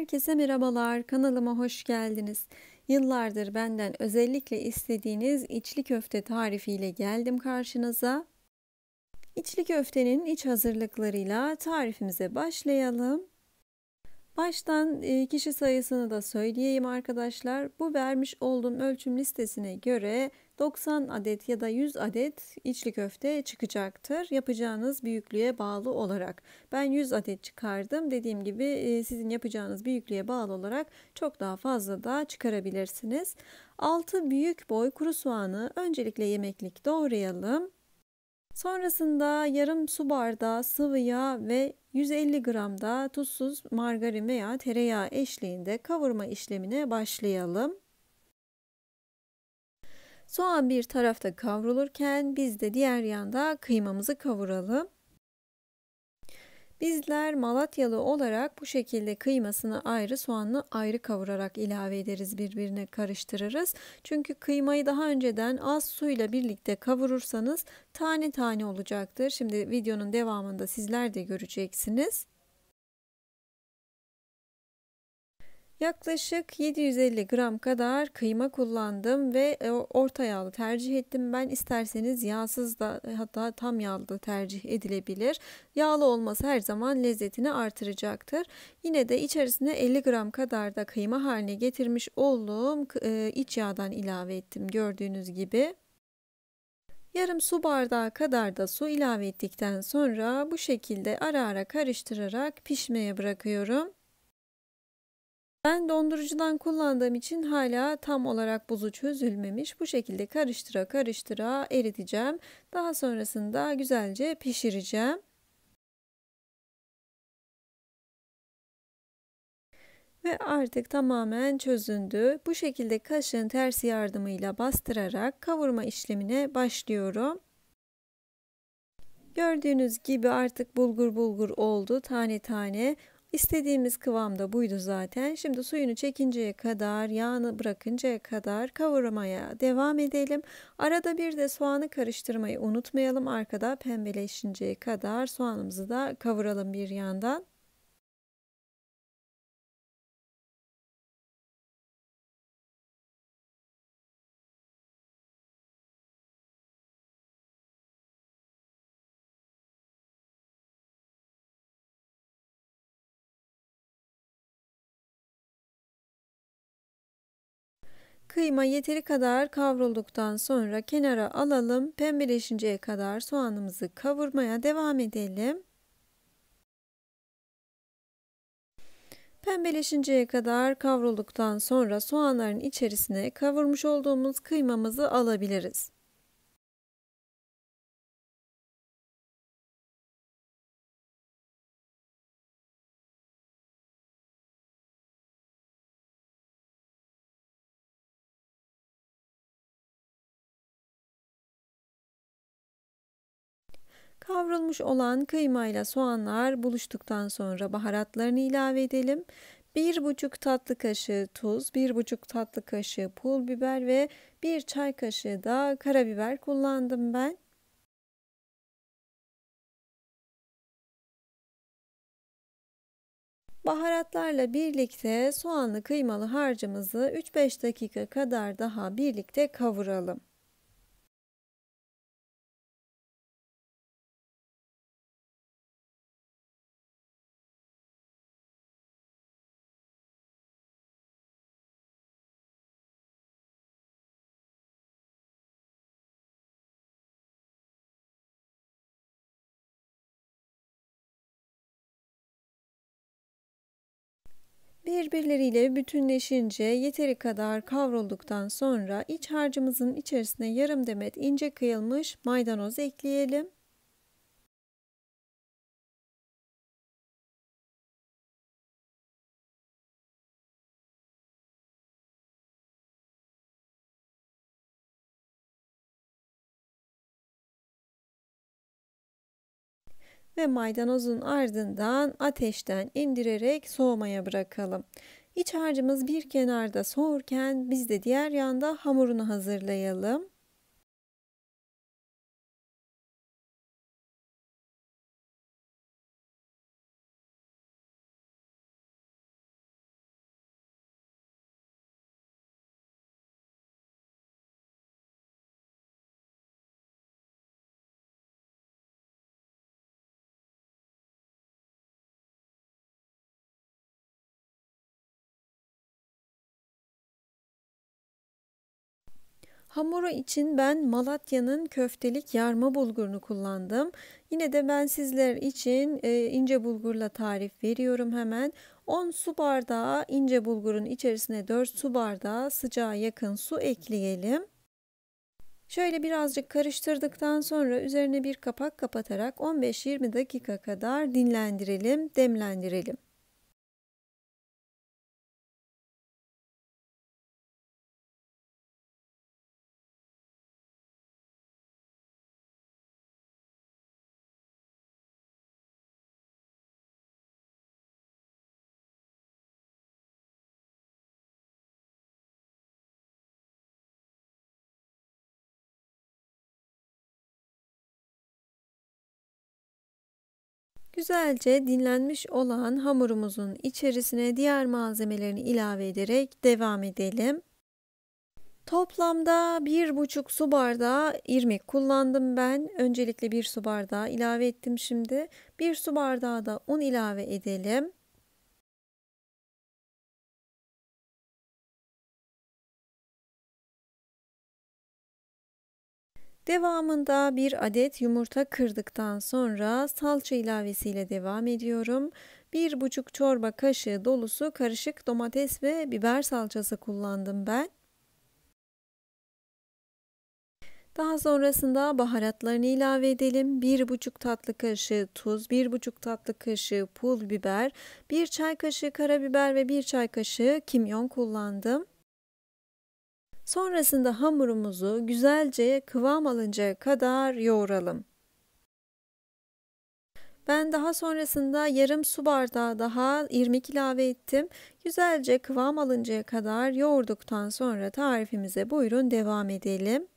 Herkese merhabalar, kanalıma hoş geldiniz. Yıllardır benden özellikle istediğiniz içli köfte tarifiyle geldim karşınıza. İçli köftenin iç hazırlıklarıyla tarifimize başlayalım. Baştan e, kişi sayısını da söyleyeyim arkadaşlar. Bu vermiş olduğum ölçüm listesine göre 90 adet ya da 100 adet içli köfte çıkacaktır. Yapacağınız büyüklüğe bağlı olarak. Ben 100 adet çıkardım. Dediğim gibi e, sizin yapacağınız büyüklüğe bağlı olarak çok daha fazla da çıkarabilirsiniz. 6 büyük boy kuru soğanı öncelikle yemeklik doğrayalım. Sonrasında yarım su bardağı sıvı yağ ve 150 gram da tuzsuz margarin veya tereyağı eşliğinde kavurma işlemine başlayalım. Soğan bir tarafta kavrulurken biz de diğer yanda kıymamızı kavuralım. Bizler Malatyalı olarak bu şekilde kıymasını ayrı soğanını ayrı kavurarak ilave ederiz birbirine karıştırırız. Çünkü kıymayı daha önceden az suyla birlikte kavurursanız tane tane olacaktır. Şimdi videonun devamında sizler de göreceksiniz. Yaklaşık 750 gram kadar kıyma kullandım ve e, orta yağlı tercih ettim. Ben isterseniz yağsız da e, hatta tam yağlı da tercih edilebilir. Yağlı olması her zaman lezzetini artıracaktır. Yine de içerisine 50 gram kadar da kıyma haline getirmiş olduğum e, iç yağdan ilave ettim gördüğünüz gibi. Yarım su bardağı kadar da su ilave ettikten sonra bu şekilde ara ara karıştırarak pişmeye bırakıyorum. Ben dondurucudan kullandığım için hala tam olarak buzu çözülmemiş. Bu şekilde karıştıra karıştıra eriteceğim. Daha sonrasında güzelce pişireceğim. Ve artık tamamen çözündü. Bu şekilde kaşığın tersi yardımıyla bastırarak kavurma işlemine başlıyorum. Gördüğünüz gibi artık bulgur bulgur oldu tane tane. İstediğimiz kıvamda buydu zaten. Şimdi suyunu çekinceye kadar, yağını bırakıncaya kadar kavurmaya devam edelim. Arada bir de soğanı karıştırmayı unutmayalım. Arkada pembeleşinceye kadar soğanımızı da kavuralım bir yandan. Kıyma yeteri kadar kavrulduktan sonra kenara alalım. Pembeleşinceye kadar soğanımızı kavurmaya devam edelim. Pembeleşinceye kadar kavrulduktan sonra soğanların içerisine kavurmuş olduğumuz kıymamızı alabiliriz. Kavrulmuş olan kıymayla soğanlar buluştuktan sonra baharatlarını ilave edelim. 1,5 tatlı kaşığı tuz, 1,5 tatlı kaşığı pul biber ve 1 çay kaşığı da karabiber kullandım ben. Baharatlarla birlikte soğanlı kıymalı harcımızı 3-5 dakika kadar daha birlikte kavuralım. Birbirleriyle bütünleşince yeteri kadar kavrulduktan sonra iç harcımızın içerisine yarım demet ince kıyılmış maydanoz ekleyelim. ve maydanozun ardından ateşten indirerek soğumaya bırakalım. İç harcımız bir kenarda soğurken biz de diğer yanda hamurunu hazırlayalım. Hamuru için ben Malatya'nın köftelik yarma bulgurunu kullandım. Yine de ben sizler için e, ince bulgurla tarif veriyorum hemen. 10 su bardağı ince bulgurun içerisine 4 su bardağı sıcağa yakın su ekleyelim. Şöyle birazcık karıştırdıktan sonra üzerine bir kapak kapatarak 15-20 dakika kadar dinlendirelim, demlendirelim. Güzelce dinlenmiş olan hamurumuzun içerisine diğer malzemelerini ilave ederek devam edelim. Toplamda bir buçuk su bardağı irmik kullandım ben. Öncelikle bir su bardağı ilave ettim şimdi. Bir su bardağı da un ilave edelim. Devamında bir adet yumurta kırdıktan sonra salça ilavesiyle devam ediyorum. Bir buçuk çorba kaşığı dolusu karışık domates ve biber salçası kullandım ben. Daha sonrasında baharatlarını ilave edelim. Bir buçuk tatlı kaşığı tuz, bir buçuk tatlı kaşığı pul biber, bir çay kaşığı karabiber ve bir çay kaşığı kimyon kullandım. Sonrasında hamurumuzu güzelce kıvam alıncaya kadar yoğuralım. Ben daha sonrasında yarım su bardağı daha irmik ilave ettim. Güzelce kıvam alıncaya kadar yoğurduktan sonra tarifimize buyurun devam edelim.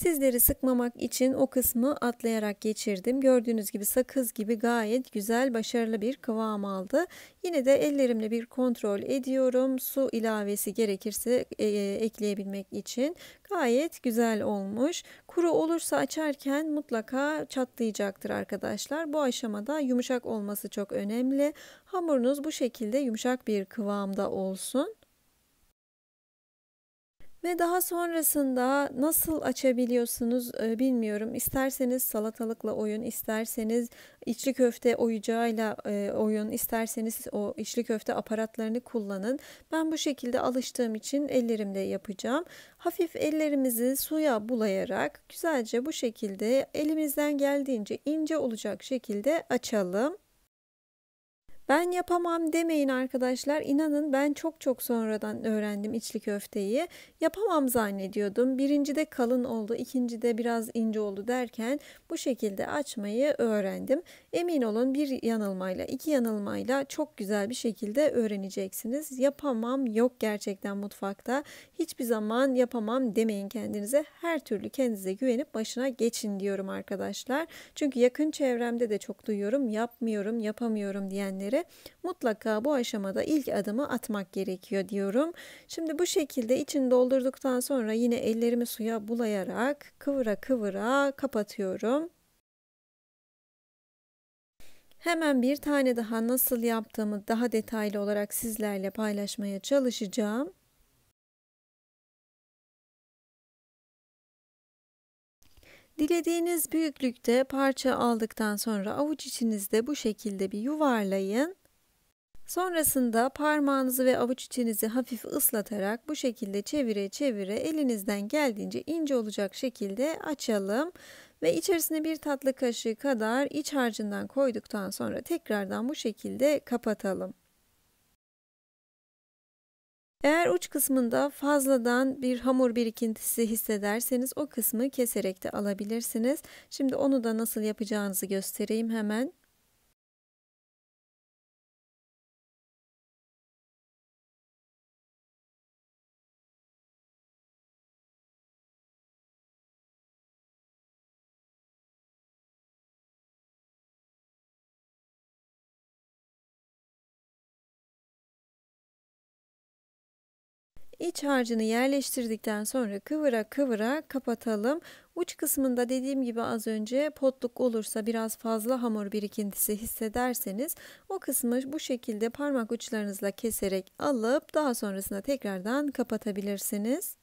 Sizleri sıkmamak için o kısmı atlayarak geçirdim. Gördüğünüz gibi sakız gibi gayet güzel başarılı bir kıvam aldı. Yine de ellerimle bir kontrol ediyorum. Su ilavesi gerekirse e, e ekleyebilmek için gayet güzel olmuş. Kuru olursa açarken mutlaka çatlayacaktır arkadaşlar. Bu aşamada yumuşak olması çok önemli. Hamurunuz bu şekilde yumuşak bir kıvamda olsun. Ve daha sonrasında nasıl açabiliyorsunuz e, bilmiyorum. İsterseniz salatalıkla oyun, isterseniz içli köfte oyacağıyla e, oyun, isterseniz o içli köfte aparatlarını kullanın. Ben bu şekilde alıştığım için ellerimde yapacağım. Hafif ellerimizi suya bulayarak güzelce bu şekilde elimizden geldiğince ince olacak şekilde açalım. Ben yapamam demeyin arkadaşlar. İnanın ben çok çok sonradan öğrendim içli köfteyi. Yapamam zannediyordum. Birincide kalın oldu, ikincide biraz ince oldu derken bu şekilde açmayı öğrendim. Emin olun bir yanılmayla, iki yanılmayla çok güzel bir şekilde öğreneceksiniz. Yapamam yok gerçekten mutfakta. Hiçbir zaman yapamam demeyin kendinize. Her türlü kendinize güvenip başına geçin diyorum arkadaşlar. Çünkü yakın çevremde de çok duyuyorum. Yapmıyorum, yapamıyorum diyenleri mutlaka bu aşamada ilk adımı atmak gerekiyor diyorum. Şimdi bu şekilde içini doldurduktan sonra yine ellerimi suya bulayarak kıvıra kıvıra kapatıyorum. Hemen bir tane daha nasıl yaptığımı daha detaylı olarak sizlerle paylaşmaya çalışacağım. Dilediğiniz büyüklükte parça aldıktan sonra avuç içinizde bu şekilde bir yuvarlayın. Sonrasında parmağınızı ve avuç içinizi hafif ıslatarak bu şekilde çevire çevire elinizden geldiğince ince olacak şekilde açalım. Ve içerisine bir tatlı kaşığı kadar iç harcından koyduktan sonra tekrardan bu şekilde kapatalım. Eğer uç kısmında fazladan bir hamur birikintisi hissederseniz o kısmı keserek de alabilirsiniz. Şimdi onu da nasıl yapacağınızı göstereyim hemen. İç harcını yerleştirdikten sonra kıvıra kıvıra kapatalım. Uç kısmında dediğim gibi az önce potluk olursa biraz fazla hamur birikintisi hissederseniz o kısmı bu şekilde parmak uçlarınızla keserek alıp daha sonrasında tekrardan kapatabilirsiniz.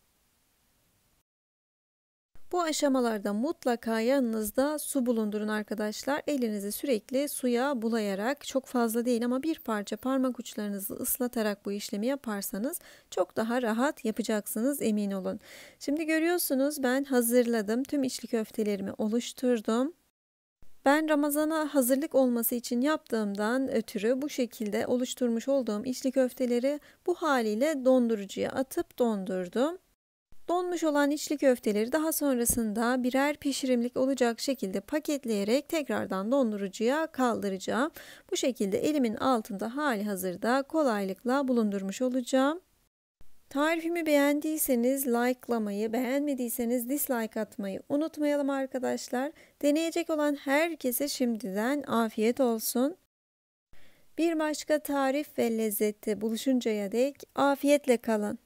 Bu aşamalarda mutlaka yanınızda su bulundurun arkadaşlar. Elinizi sürekli suya bulayarak çok fazla değil ama bir parça parmak uçlarınızı ıslatarak bu işlemi yaparsanız çok daha rahat yapacaksınız emin olun. Şimdi görüyorsunuz ben hazırladım. Tüm içli köftelerimi oluşturdum. Ben Ramazan'a hazırlık olması için yaptığımdan ötürü bu şekilde oluşturmuş olduğum içli köfteleri bu haliyle dondurucuya atıp dondurdum. Donmuş olan içli köfteleri daha sonrasında birer pişirimlik olacak şekilde paketleyerek tekrardan dondurucuya kaldıracağım. Bu şekilde elimin altında hali hazırda kolaylıkla bulundurmuş olacağım. Tarifimi beğendiyseniz likelamayı, beğenmediyseniz dislike atmayı unutmayalım arkadaşlar. Deneyecek olan herkese şimdiden afiyet olsun. Bir başka tarif ve lezzette buluşuncaya dek afiyetle kalın.